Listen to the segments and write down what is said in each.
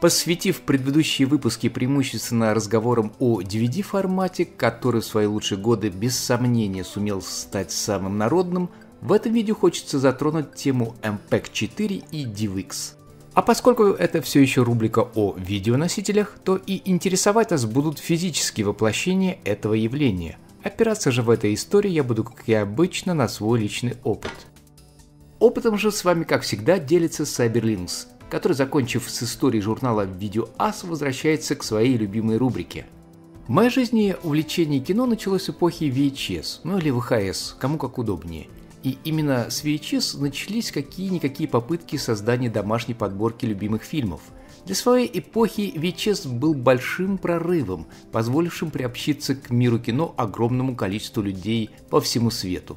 посвятив предыдущие выпуски преимущественно разговорам о DVD-формате, который в свои лучшие годы без сомнения сумел стать самым народным, в этом видео хочется затронуть тему MPEG 4 и DivX. А поскольку это все еще рубрика о видеоносителях, то и интересовать нас будут физические воплощения этого явления. Опираться же в этой истории я буду, как и обычно, на свой личный опыт. Опытом же с вами, как всегда, делится CyberLinks – который, закончив с историей журнала видео АС, возвращается к своей любимой рубрике. В моей жизни увлечение кино началось с эпохи VHS, ну или VHS, кому как удобнее. И именно с VHS начались какие-никакие попытки создания домашней подборки любимых фильмов. Для своей эпохи VHS был большим прорывом, позволившим приобщиться к миру кино огромному количеству людей по всему свету.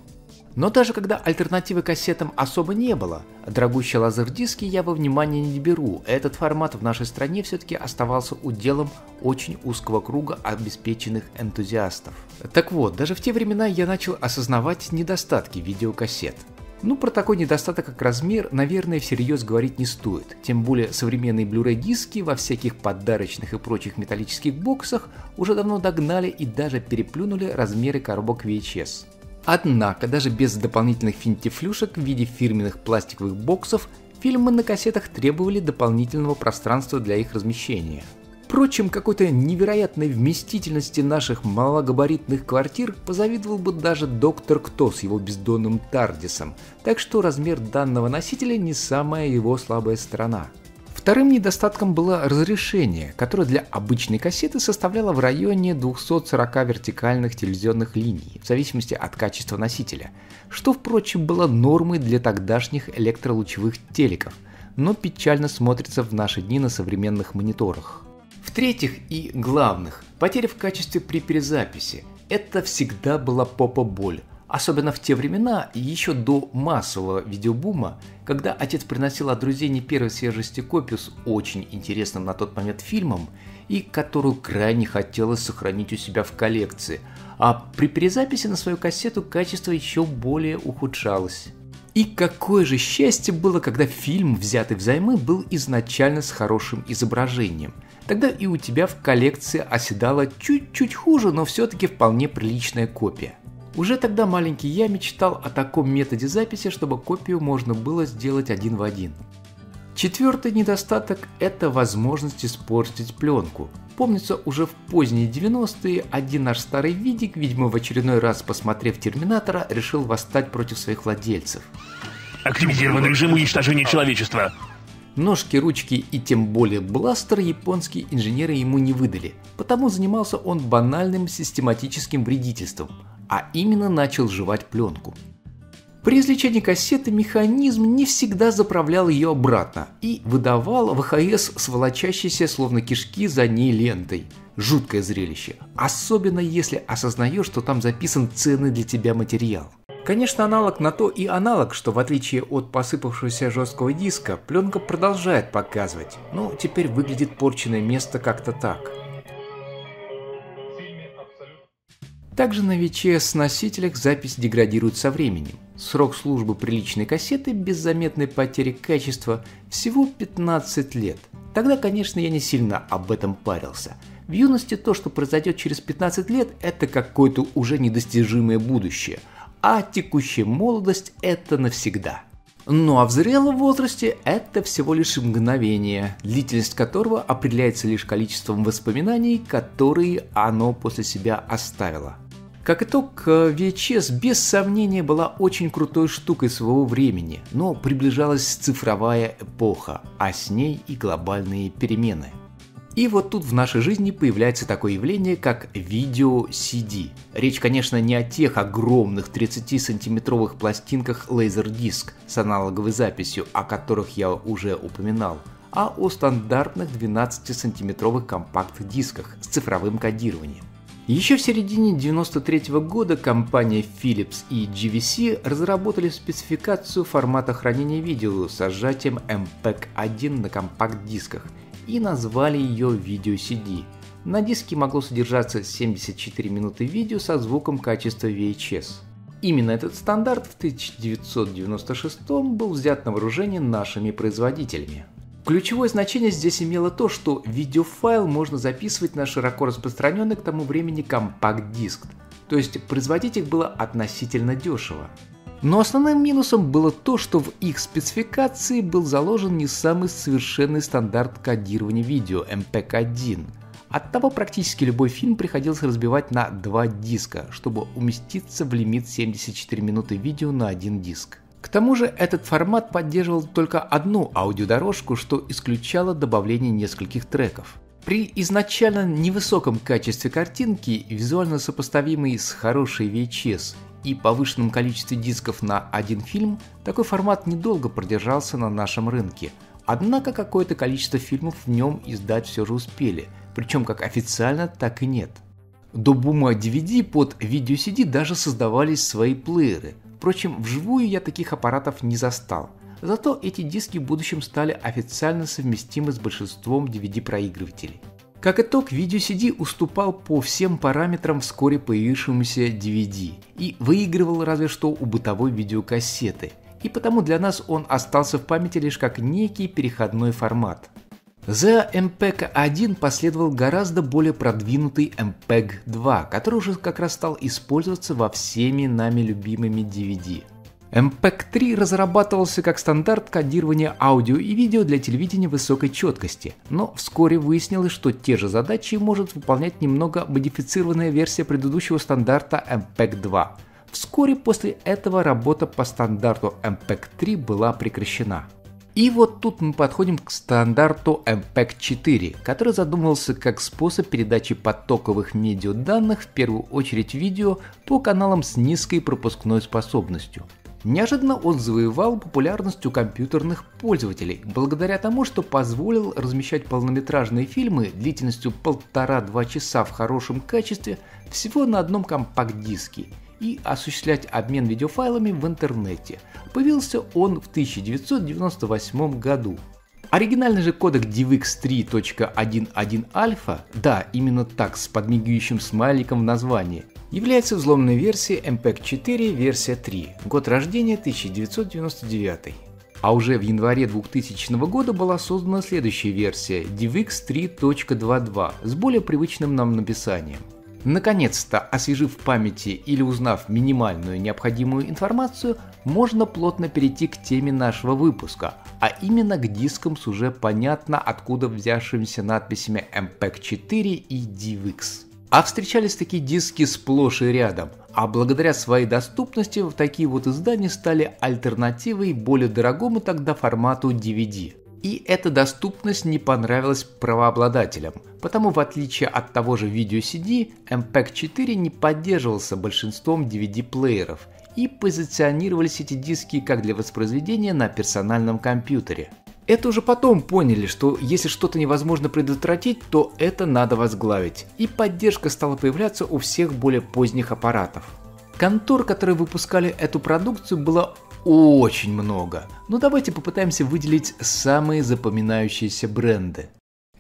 Но даже когда альтернативы кассетам особо не было, дорогущие лазердиски я во внимание не беру, этот формат в нашей стране все-таки оставался уделом очень узкого круга обеспеченных энтузиастов. Так вот, даже в те времена я начал осознавать недостатки видеокассет. Ну, про такой недостаток как размер, наверное, всерьез говорить не стоит. Тем более современные Blu-ray диски во всяких подарочных и прочих металлических боксах уже давно догнали и даже переплюнули размеры коробок VHS. Однако, даже без дополнительных финтифлюшек в виде фирменных пластиковых боксов, фильмы на кассетах требовали дополнительного пространства для их размещения. Впрочем, какой-то невероятной вместительности наших малогабаритных квартир позавидовал бы даже доктор Кто с его бездонным Тардисом, так что размер данного носителя не самая его слабая сторона – Вторым недостатком было разрешение, которое для обычной кассеты составляло в районе 240 вертикальных телевизионных линий, в зависимости от качества носителя, что, впрочем, было нормой для тогдашних электролучевых телеков, но печально смотрится в наши дни на современных мониторах. В-третьих и главных, потеря в качестве при перезаписи. Это всегда была попа боль, Особенно в те времена, еще до массового видеобума, когда отец приносил от друзей не первой свежести копию с очень интересным на тот момент фильмом, и которую крайне хотелось сохранить у себя в коллекции, а при перезаписи на свою кассету качество еще более ухудшалось. И какое же счастье было, когда фильм, взятый взаймы, был изначально с хорошим изображением. Тогда и у тебя в коллекции оседала чуть-чуть хуже, но все-таки вполне приличная копия. Уже тогда маленький я мечтал о таком методе записи, чтобы копию можно было сделать один в один. Четвертый недостаток – это возможность испортить пленку. Помнится, уже в поздние 90-е один наш старый видик, видимо в очередной раз посмотрев «Терминатора», решил восстать против своих владельцев. Активизированный режим уничтожения человечества. Ножки, ручки и тем более бластер японские инженеры ему не выдали, потому занимался он банальным систематическим вредительством а именно начал жевать пленку. При извлечении кассеты механизм не всегда заправлял ее обратно и выдавал ВХС с волочащейся словно кишки за ней лентой. Жуткое зрелище, особенно если осознаешь, что там записан ценный для тебя материал. Конечно, аналог на то и аналог, что в отличие от посыпавшегося жесткого диска, пленка продолжает показывать, но теперь выглядит порченное место как-то так – Также на VHS-носителях запись деградирует со временем. Срок службы приличной кассеты без заметной потери качества всего 15 лет. Тогда, конечно, я не сильно об этом парился. В юности то, что произойдет через 15 лет, это какое-то уже недостижимое будущее, а текущая молодость – это навсегда – ну а в зрелом возрасте это всего лишь мгновение, длительность которого определяется лишь количеством воспоминаний, которые оно после себя оставило. Как итог, VHS без сомнения была очень крутой штукой своего времени, но приближалась цифровая эпоха, а с ней и глобальные перемены – и вот тут в нашей жизни появляется такое явление, как видео CD. Речь, конечно, не о тех огромных 30-сантиметровых пластинках лазер-диск с аналоговой записью, о которых я уже упоминал, а о стандартных 12-сантиметровых компактных дисках с цифровым кодированием. Еще в середине 1993 года компания Philips и GVC разработали спецификацию формата хранения видео со сжатием MPEG-1 на компакт-дисках – и назвали ее видео CD. На диске могло содержаться 74 минуты видео со звуком качества VHS. Именно этот стандарт в 1996 был взят на вооружение нашими производителями. Ключевое значение здесь имело то, что видеофайл можно записывать на широко распространенный к тому времени компакт-диск, то есть производить их было относительно дешево. Но основным минусом было то, что в их спецификации был заложен не самый совершенный стандарт кодирования видео MPEG-1. Эм Оттого практически любой фильм приходилось разбивать на два диска, чтобы уместиться в лимит 74 минуты видео на один диск. К тому же этот формат поддерживал только одну аудиодорожку, что исключало добавление нескольких треков. При изначально невысоком качестве картинки, визуально сопоставимой с хорошей VHS, и повышенном количестве дисков на один фильм, такой формат недолго продержался на нашем рынке. Однако какое-то количество фильмов в нем издать все же успели, причем как официально, так и нет. До бума DVD под видео CD даже создавались свои плееры. Впрочем, вживую я таких аппаратов не застал. Зато эти диски в будущем стали официально совместимы с большинством DVD-проигрывателей. Как итог, видео CD уступал по всем параметрам вскоре появившемуся DVD и выигрывал разве что у бытовой видеокассеты, и потому для нас он остался в памяти лишь как некий переходной формат. За MPEG-1 последовал гораздо более продвинутый MPEG-2, который уже как раз стал использоваться во всеми нами любимыми DVD. MPEG-3 разрабатывался как стандарт кодирования аудио и видео для телевидения высокой четкости, но вскоре выяснилось, что те же задачи может выполнять немного модифицированная версия предыдущего стандарта MPEG-2. Вскоре после этого работа по стандарту MPEG-3 была прекращена. И вот тут мы подходим к стандарту MPEG-4, который задумывался как способ передачи потоковых медиаданных, в первую очередь видео, по каналам с низкой пропускной способностью. Неожиданно он завоевал популярность у компьютерных пользователей, благодаря тому, что позволил размещать полнометражные фильмы длительностью полтора-два часа в хорошем качестве всего на одном компакт-диске и осуществлять обмен видеофайлами в интернете. Появился он в 1998 году. Оригинальный же кодек DivX3.11 Alpha, да, именно так, с подмигивающим смайликом в названии, является взломной версией MPEG 4 версия 3, год рождения 1999. А уже в январе 2000 года была создана следующая версия DivX 3.22 с более привычным нам написанием. Наконец-то, освежив в памяти или узнав минимальную необходимую информацию, можно плотно перейти к теме нашего выпуска, а именно к дискам с уже понятно откуда взявшимися надписями MPEG 4 и DivX. А встречались такие диски сплошь и рядом, а благодаря своей доступности в такие вот издания стали альтернативой более дорогому тогда формату DVD. И эта доступность не понравилась правообладателям, потому в отличие от того же видео CD, MPEG 4 не поддерживался большинством DVD-плееров, и позиционировались эти диски как для воспроизведения на персональном компьютере – это уже потом поняли, что если что-то невозможно предотвратить, то это надо возглавить. И поддержка стала появляться у всех более поздних аппаратов. Контор, которые выпускали эту продукцию, было очень много. Но давайте попытаемся выделить самые запоминающиеся бренды.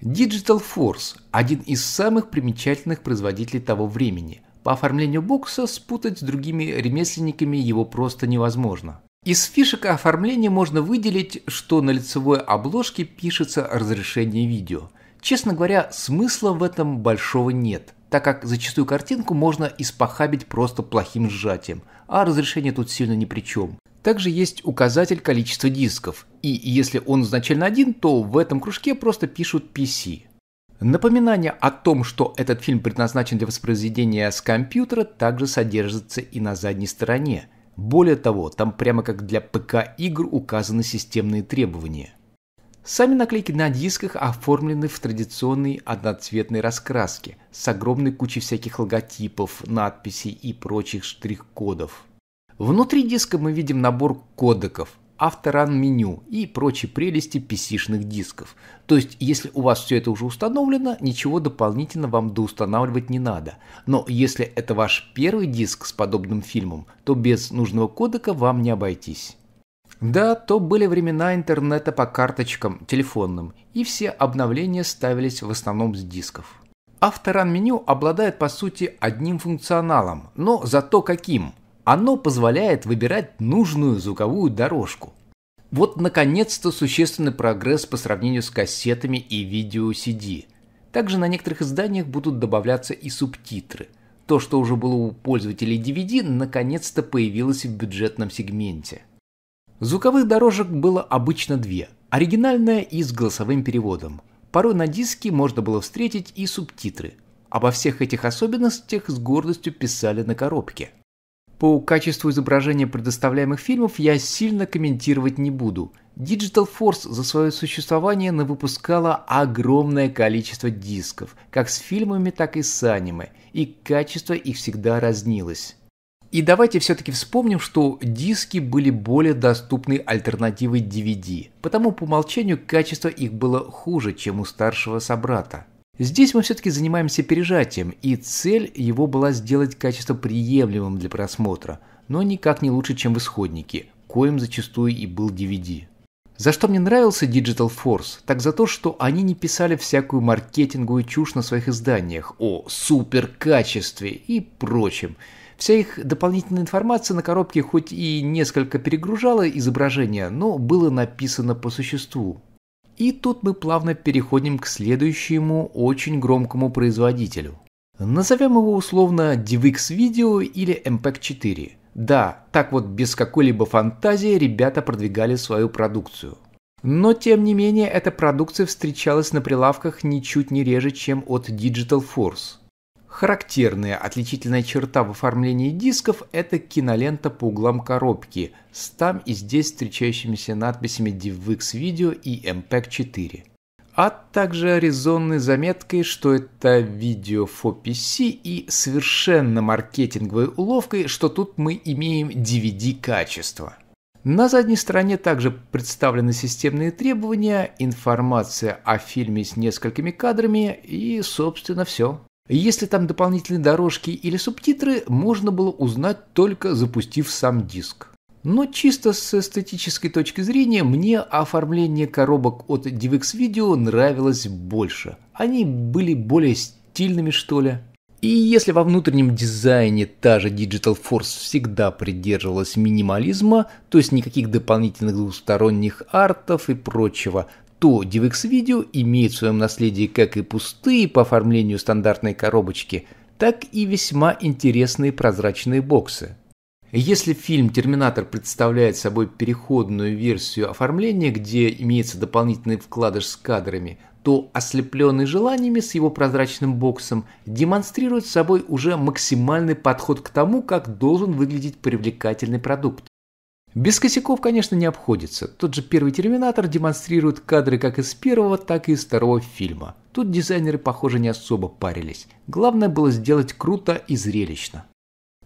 Digital Force – один из самых примечательных производителей того времени. По оформлению бокса спутать с другими ремесленниками его просто невозможно. Из фишек оформления можно выделить, что на лицевой обложке пишется разрешение видео. Честно говоря, смысла в этом большого нет, так как зачастую картинку можно испохабить просто плохим сжатием, а разрешение тут сильно ни при чем. Также есть указатель количества дисков, и если он изначально один, то в этом кружке просто пишут PC. Напоминание о том, что этот фильм предназначен для воспроизведения с компьютера, также содержится и на задней стороне – более того, там прямо как для ПК-игр указаны системные требования. Сами наклейки на дисках оформлены в традиционной одноцветной раскраске с огромной кучей всяких логотипов, надписей и прочих штрих-кодов. Внутри диска мы видим набор кодеков, авторан-меню и прочие прелести PC-шных дисков. То есть, если у вас все это уже установлено, ничего дополнительно вам доустанавливать не надо. Но если это ваш первый диск с подобным фильмом, то без нужного кодека вам не обойтись. Да, то были времена интернета по карточкам, телефонным, и все обновления ставились в основном с дисков. Авторан меню обладает по сути одним функционалом, но зато каким – оно позволяет выбирать нужную звуковую дорожку. Вот наконец-то существенный прогресс по сравнению с кассетами и видео CD. Также на некоторых изданиях будут добавляться и субтитры. То, что уже было у пользователей DVD, наконец-то появилось в бюджетном сегменте. Звуковых дорожек было обычно две. Оригинальная и с голосовым переводом. Порой на диске можно было встретить и субтитры. Обо всех этих особенностях с гордостью писали на коробке – по качеству изображения предоставляемых фильмов я сильно комментировать не буду. Digital Force за свое существование навыпускала огромное количество дисков, как с фильмами, так и с аниме, и качество их всегда разнилось. И давайте все-таки вспомним, что диски были более доступны альтернативой DVD, потому по умолчанию качество их было хуже, чем у старшего собрата. Здесь мы все-таки занимаемся пережатием, и цель его была сделать качество приемлемым для просмотра, но никак не лучше, чем в исходнике, коим зачастую и был DVD. За что мне нравился Digital Force, так за то, что они не писали всякую маркетинговую чушь на своих изданиях о суперкачестве и прочем. Вся их дополнительная информация на коробке хоть и несколько перегружала изображение, но было написано по существу. И тут мы плавно переходим к следующему очень громкому производителю. Назовем его условно DivX Video или MPEG 4. Да, так вот без какой-либо фантазии ребята продвигали свою продукцию. Но тем не менее эта продукция встречалась на прилавках ничуть не реже, чем от Digital Force. Характерная отличительная черта в оформлении дисков – это кинолента по углам коробки с там и здесь встречающимися надписями DivX Video и MPEG 4 а также резонной заметкой, что это видео for PC и совершенно маркетинговой уловкой, что тут мы имеем DVD качество. На задней стороне также представлены системные требования, информация о фильме с несколькими кадрами и, собственно, все. Если там дополнительные дорожки или субтитры, можно было узнать только запустив сам диск. Но чисто с эстетической точки зрения, мне оформление коробок от DivX Video нравилось больше. Они были более стильными, что ли. И если во внутреннем дизайне та же Digital Force всегда придерживалась минимализма, то есть никаких дополнительных двусторонних артов и прочего, то DivX Video имеет в своем наследии как и пустые по оформлению стандартной коробочки, так и весьма интересные прозрачные боксы. Если фильм «Терминатор» представляет собой переходную версию оформления, где имеется дополнительный вкладыш с кадрами, то ослепленный желаниями с его прозрачным боксом демонстрирует собой уже максимальный подход к тому, как должен выглядеть привлекательный продукт. Без косяков, конечно, не обходится. Тот же первый «Терминатор» демонстрирует кадры как из первого, так и из второго фильма. Тут дизайнеры, похоже, не особо парились. Главное было сделать круто и зрелищно.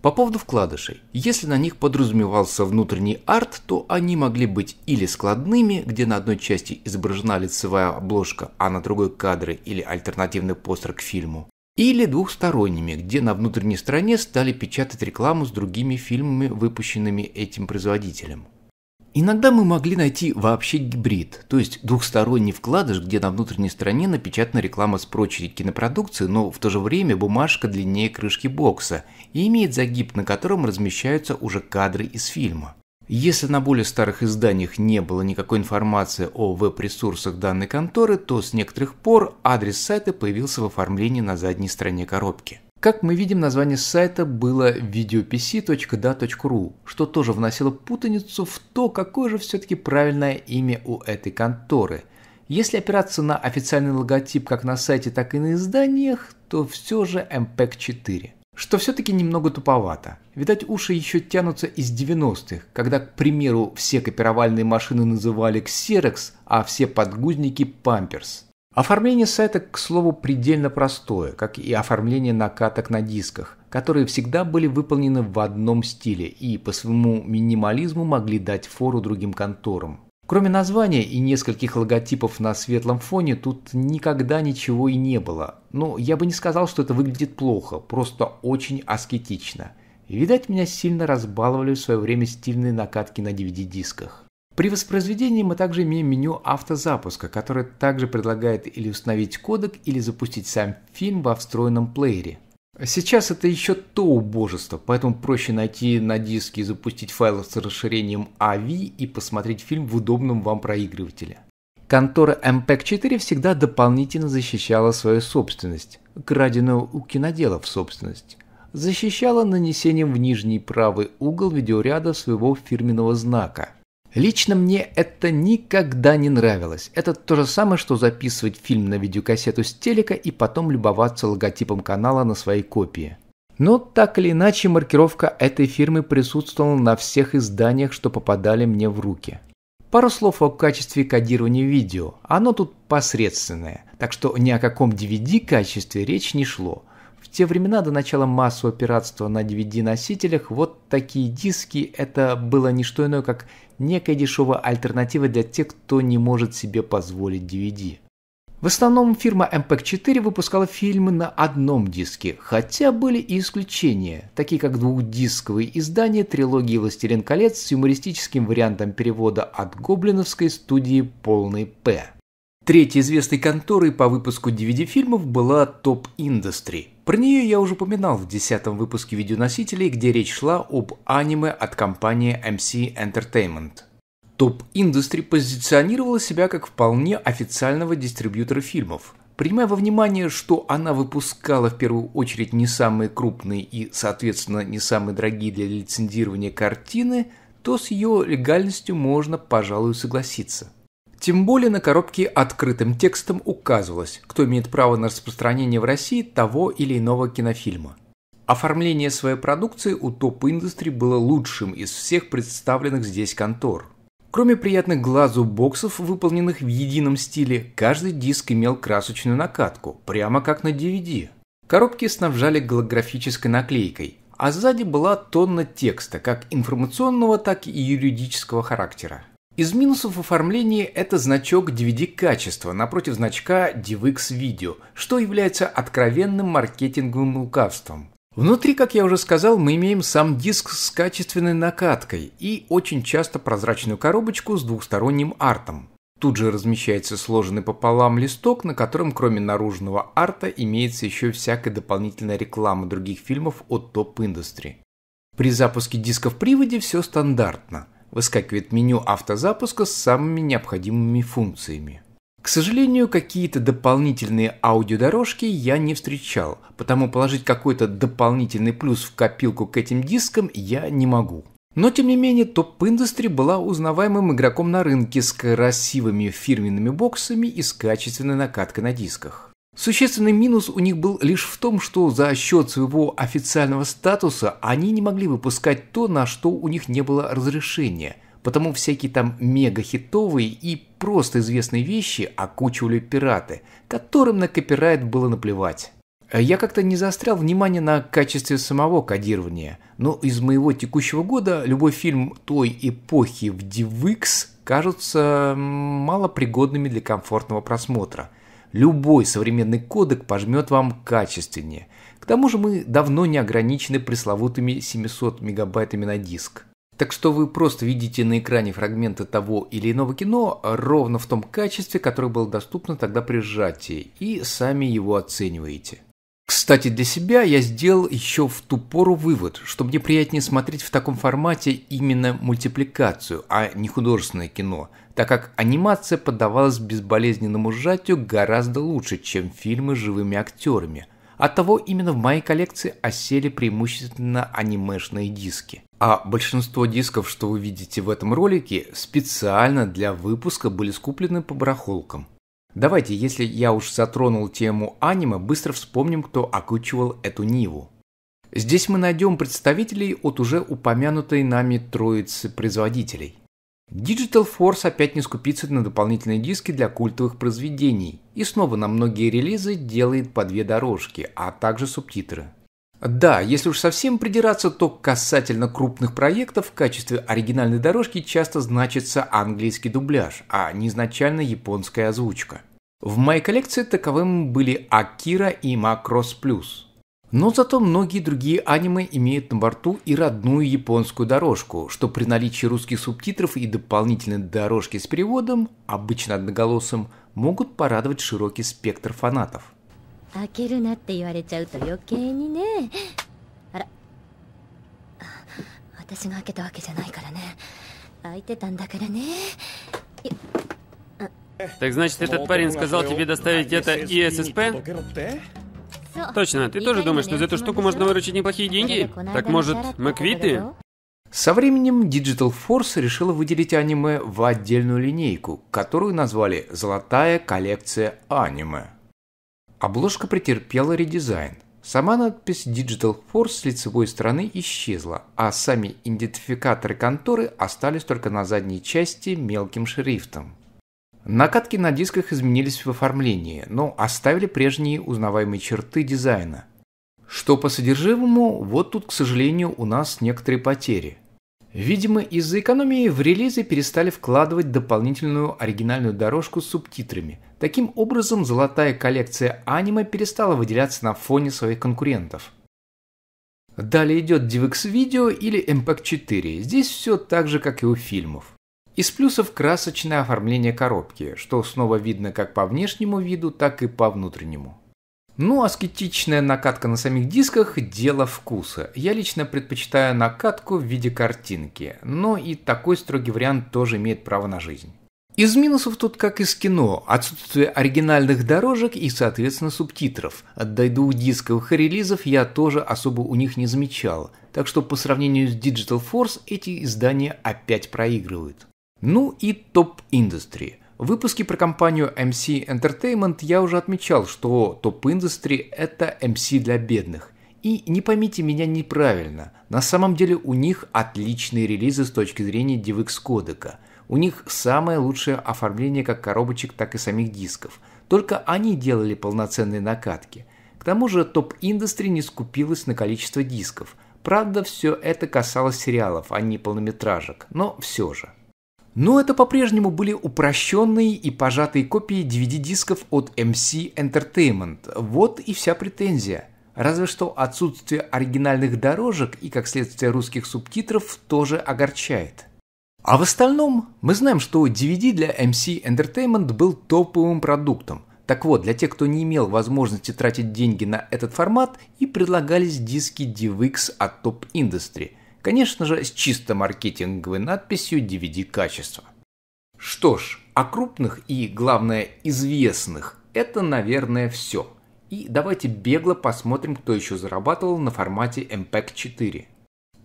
По поводу вкладышей. Если на них подразумевался внутренний арт, то они могли быть или складными, где на одной части изображена лицевая обложка, а на другой кадры или альтернативный постер к фильму, или двухсторонними, где на внутренней стороне стали печатать рекламу с другими фильмами, выпущенными этим производителем. Иногда мы могли найти вообще гибрид, то есть двухсторонний вкладыш, где на внутренней стороне напечатана реклама с прочей кинопродукции, но в то же время бумажка длиннее крышки бокса и имеет загиб, на котором размещаются уже кадры из фильма. Если на более старых изданиях не было никакой информации о веб-ресурсах данной конторы, то с некоторых пор адрес сайта появился в оформлении на задней стороне коробки. Как мы видим, название сайта было videopc.da.ru, что тоже вносило путаницу в то, какое же все-таки правильное имя у этой конторы. Если опираться на официальный логотип как на сайте, так и на изданиях, то все же MPEG 4 что все-таки немного туповато. Видать, уши еще тянутся из 90-х, когда, к примеру, все копировальные машины называли Xerox, а все подгузники Pampers. Оформление сайта, к слову, предельно простое, как и оформление накаток на дисках, которые всегда были выполнены в одном стиле и по своему минимализму могли дать фору другим конторам. Кроме названия и нескольких логотипов на светлом фоне, тут никогда ничего и не было. Но ну, я бы не сказал, что это выглядит плохо, просто очень аскетично. Видать, меня сильно разбаловали в свое время стильные накатки на DVD-дисках. При воспроизведении мы также имеем меню автозапуска, которое также предлагает или установить кодек, или запустить сам фильм во встроенном плеере. Сейчас это еще то убожество, поэтому проще найти на диске и запустить файлы с расширением AVI а и посмотреть фильм в удобном вам проигрывателе. Контора MPEG-4 всегда дополнительно защищала свою собственность, краденую у киноделов собственность. Защищала нанесением в нижний правый угол видеоряда своего фирменного знака. Лично мне это никогда не нравилось. Это то же самое, что записывать фильм на видеокассету с телека и потом любоваться логотипом канала на своей копии. Но так или иначе маркировка этой фирмы присутствовала на всех изданиях, что попадали мне в руки. Пару слов о качестве кодирования видео. Оно тут посредственное, так что ни о каком DVD качестве речь не шло – в те времена до начала массового пиратства на DVD-носителях вот такие диски – это было не что иное, как некая дешевая альтернатива для тех, кто не может себе позволить DVD. В основном фирма MPEG-4 выпускала фильмы на одном диске, хотя были и исключения, такие как двухдисковые издания трилогии «Властелин колец» с юмористическим вариантом перевода от гоблиновской студии «Полный П». Третьей известной конторой по выпуску DVD-фильмов была Top Industry – про нее я уже упоминал в десятом выпуске видеоносителей, где речь шла об аниме от компании MC Entertainment. Топ Industry позиционировала себя как вполне официального дистрибьютора фильмов. Принимая во внимание, что она выпускала в первую очередь не самые крупные и, соответственно, не самые дорогие для лицензирования картины, то с ее легальностью можно, пожалуй, согласиться. Тем более на коробке открытым текстом указывалось, кто имеет право на распространение в России того или иного кинофильма. Оформление своей продукции у Топ Индустри было лучшим из всех представленных здесь контор. Кроме приятных глазу боксов, выполненных в едином стиле, каждый диск имел красочную накатку, прямо как на DVD. Коробки снабжали голографической наклейкой, а сзади была тонна текста, как информационного, так и юридического характера. Из минусов оформления это значок DVD качества напротив значка DivX Video, что является откровенным маркетинговым лукавством. Внутри, как я уже сказал, мы имеем сам диск с качественной накаткой и очень часто прозрачную коробочку с двухсторонним артом. Тут же размещается сложенный пополам листок, на котором кроме наружного арта имеется еще всякая дополнительная реклама других фильмов от топ-индустрии. При запуске диска в приводе все стандартно – выскакивает меню автозапуска с самыми необходимыми функциями. К сожалению, какие-то дополнительные аудиодорожки я не встречал, потому положить какой-то дополнительный плюс в копилку к этим дискам я не могу. Но тем не менее, Top Industry была узнаваемым игроком на рынке с красивыми фирменными боксами и с качественной накаткой на дисках. Существенный минус у них был лишь в том, что за счет своего официального статуса они не могли выпускать то, на что у них не было разрешения. Потому всякие там мега-хитовые и просто известные вещи окучивали пираты, которым на копирайт было наплевать. Я как-то не заострял внимание на качестве самого кодирования, но из моего текущего года любой фильм той эпохи в DivX кажутся малопригодными для комфортного просмотра. Любой современный кодек пожмет вам качественнее. К тому же мы давно не ограничены пресловутыми 700 мегабайтами на диск. Так что вы просто видите на экране фрагменты того или иного кино ровно в том качестве, которое было доступно тогда при сжатии, и сами его оцениваете. Кстати, для себя я сделал еще в ту пору вывод, что мне приятнее смотреть в таком формате именно мультипликацию, а не художественное кино, так как анимация поддавалась безболезненному сжатию гораздо лучше, чем фильмы с живыми актерами. Оттого именно в моей коллекции осели преимущественно анимешные диски. А большинство дисков, что вы видите в этом ролике, специально для выпуска были скуплены по барахолкам. Давайте, если я уж затронул тему аниме, быстро вспомним, кто окучивал эту Ниву. Здесь мы найдем представителей от уже упомянутой нами троицы производителей – Digital Force опять не скупится на дополнительные диски для культовых произведений и снова на многие релизы делает по две дорожки, а также субтитры. Да, если уж совсем придираться, то касательно крупных проектов в качестве оригинальной дорожки часто значится английский дубляж, а не изначально японская озвучка. В моей коллекции таковым были Акира и Macross Plus – но зато многие другие аниме имеют на борту и родную японскую дорожку, что при наличии русских субтитров и дополнительной дорожки с переводом, обычно одноголосым, могут порадовать широкий спектр фанатов. Так значит, этот парень сказал тебе доставить это ИССП? Точно, ты тоже думаешь, что за эту штуку можно выручить неплохие деньги? Так может, мы квиты? Со временем Digital Force решила выделить аниме в отдельную линейку, которую назвали «Золотая коллекция аниме». Обложка претерпела редизайн. Сама надпись Digital Force с лицевой стороны исчезла, а сами идентификаторы конторы остались только на задней части мелким шрифтом. Накатки на дисках изменились в оформлении, но оставили прежние узнаваемые черты дизайна. Что по содержимому, вот тут, к сожалению, у нас некоторые потери. Видимо, из-за экономии в релизы перестали вкладывать дополнительную оригинальную дорожку с субтитрами. Таким образом, золотая коллекция аниме перестала выделяться на фоне своих конкурентов. Далее идет DivX Video или MPEG 4. Здесь все так же, как и у фильмов. Из плюсов красочное оформление коробки, что снова видно как по внешнему виду, так и по внутреннему. Ну, аскетичная накатка на самих дисках – дело вкуса. Я лично предпочитаю накатку в виде картинки, но и такой строгий вариант тоже имеет право на жизнь. Из минусов тут как из кино – отсутствие оригинальных дорожек и, соответственно, субтитров. у дисковых релизов я тоже особо у них не замечал, так что по сравнению с Digital Force эти издания опять проигрывают. Ну и Top Industry. В выпуске про компанию MC Entertainment я уже отмечал, что Top Industry это MC для бедных. И не поймите меня неправильно, на самом деле у них отличные релизы с точки зрения DivX кодека. У них самое лучшее оформление как коробочек, так и самих дисков. Только они делали полноценные накатки. К тому же Top Industry не скупилась на количество дисков. Правда, все это касалось сериалов, а не полнометражек, но все же. Но это по-прежнему были упрощенные и пожатые копии DVD-дисков от MC Entertainment. Вот и вся претензия. Разве что отсутствие оригинальных дорожек и, как следствие, русских субтитров тоже огорчает. А в остальном мы знаем, что DVD для MC Entertainment был топовым продуктом. Так вот, для тех, кто не имел возможности тратить деньги на этот формат, и предлагались диски DivX от Top Industry – Конечно же, с чисто маркетинговой надписью DVD-качество. Что ж, о крупных и, главное, известных это, наверное, все. И давайте бегло посмотрим, кто еще зарабатывал на формате MPEG 4.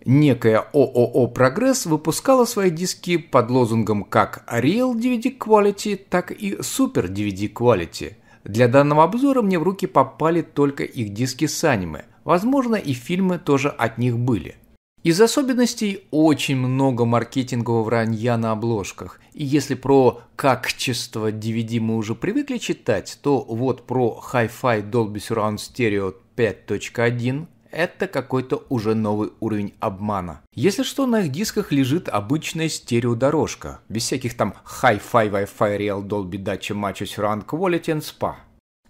Некая ООО «Прогресс» выпускала свои диски под лозунгом как Real DVD Quality, так и Super DVD Quality. Для данного обзора мне в руки попали только их диски с аниме. Возможно, и фильмы тоже от них были. Из особенностей очень много маркетингового вранья на обложках. И если про качество DVD мы уже привыкли читать, то вот про Hi-Fi Dolby Surround Stereo 5.1 это какой-то уже новый уровень обмана. Если что, на их дисках лежит обычная стереодорожка, без всяких там Hi-Fi, Wi-Fi, Real Dolby, Dacia, Macho, Surround Quality and Spa.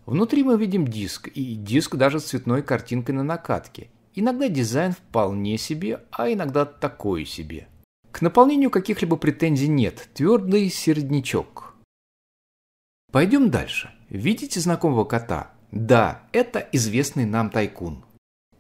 Внутри мы видим диск, и диск даже с цветной картинкой на накатке. Иногда дизайн вполне себе, а иногда такой себе. К наполнению каких-либо претензий нет, твердый середнячок. Пойдем дальше. Видите знакомого кота? Да, это известный нам тайкун.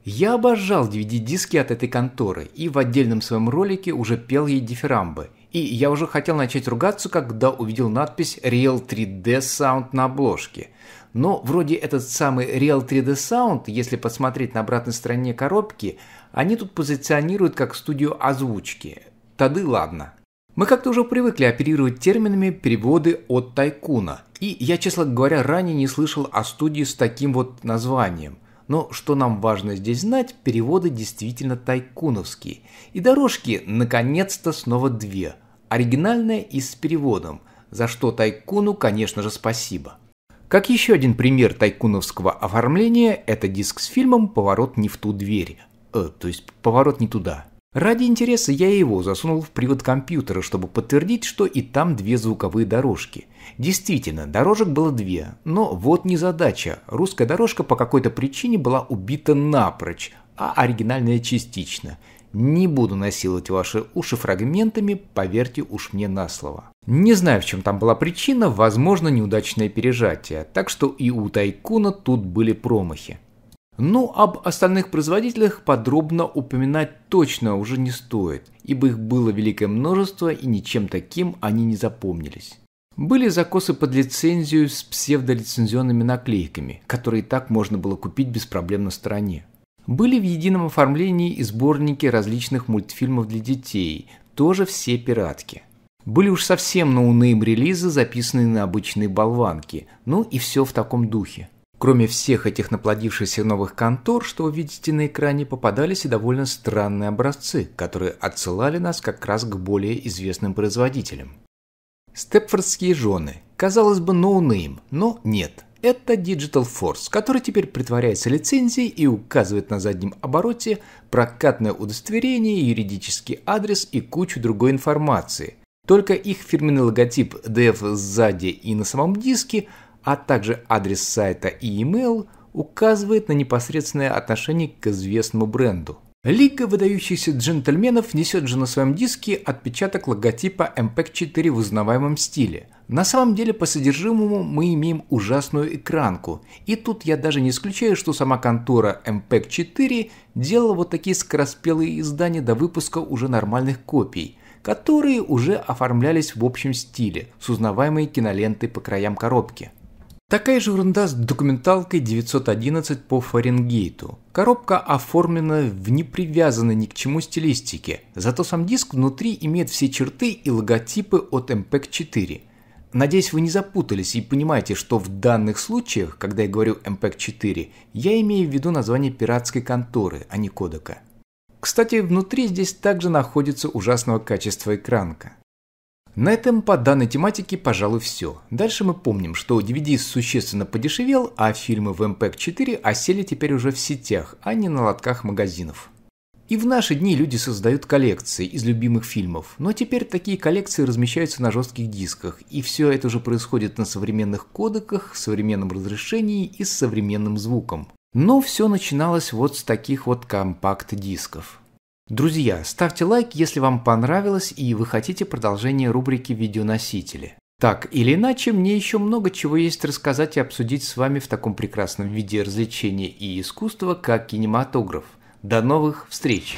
Я обожал DVD-диски от этой конторы и в отдельном своем ролике уже пел ей дифирамбы. И я уже хотел начать ругаться, когда увидел надпись Real 3D Sound на обложке но вроде этот самый Real 3D Sound, если посмотреть на обратной стороне коробки, они тут позиционируют как студию озвучки. Тады ладно. Мы как-то уже привыкли оперировать терминами переводы от тайкуна. И я, честно говоря, ранее не слышал о студии с таким вот названием. Но что нам важно здесь знать, переводы действительно тайкуновские. И дорожки, наконец-то, снова две. Оригинальная и с переводом, за что тайкуну, конечно же, спасибо. Как еще один пример тайкуновского оформления – это диск с фильмом «Поворот не в ту дверь», э, то есть «Поворот не туда». Ради интереса я его засунул в привод компьютера, чтобы подтвердить, что и там две звуковые дорожки. Действительно, дорожек было две, но вот не задача. Русская дорожка по какой-то причине была убита напрочь, а оригинальная частично. Не буду насиловать ваши уши фрагментами, поверьте уж мне на слово. Не знаю, в чем там была причина, возможно, неудачное пережатие, так что и у Тайкуна тут были промахи. Ну об остальных производителях подробно упоминать точно уже не стоит, ибо их было великое множество и ничем таким они не запомнились. Были закосы под лицензию с псевдолицензионными наклейками, которые так можно было купить без проблем на стороне. Были в едином оформлении и сборники различных мультфильмов для детей, тоже все пиратки. Были уж совсем ноунейм релизы, записанные на обычные болванки, ну и все в таком духе. Кроме всех этих наплодившихся новых контор, что вы видите на экране, попадались и довольно странные образцы, которые отсылали нас как раз к более известным производителям. Степфордские жены. Казалось бы, ноунейм, но нет – это Digital Force, который теперь притворяется лицензией и указывает на заднем обороте прокатное удостоверение, юридический адрес и кучу другой информации. Только их фирменный логотип DF сзади и на самом диске, а также адрес сайта и e-mail указывает на непосредственное отношение к известному бренду. Лига выдающихся джентльменов несет же на своем диске отпечаток логотипа MPEG-4 в узнаваемом стиле. На самом деле по содержимому мы имеем ужасную экранку. И тут я даже не исключаю, что сама контора MPEG-4 делала вот такие скороспелые издания до выпуска уже нормальных копий, которые уже оформлялись в общем стиле с узнаваемой кинолентой по краям коробки. Такая же ерунда с документалкой 911 по Фаренгейту. Коробка оформлена в непривязанной ни к чему стилистике, зато сам диск внутри имеет все черты и логотипы от MPEG 4. Надеюсь, вы не запутались и понимаете, что в данных случаях, когда я говорю MPEG 4, я имею в виду название пиратской конторы, а не кодека. Кстати, внутри здесь также находится ужасного качества экранка. На этом по данной тематике, пожалуй, все. Дальше мы помним, что DVD существенно подешевел, а фильмы в MPEG 4 осели теперь уже в сетях, а не на лотках магазинов. И в наши дни люди создают коллекции из любимых фильмов, но теперь такие коллекции размещаются на жестких дисках, и все это уже происходит на современных кодеках, современном разрешении и с современным звуком. Но все начиналось вот с таких вот компакт-дисков. Друзья, ставьте лайк, если вам понравилось и вы хотите продолжение рубрики «Видеоносители». Так или иначе, мне еще много чего есть рассказать и обсудить с вами в таком прекрасном виде развлечения и искусства, как кинематограф. До новых встреч!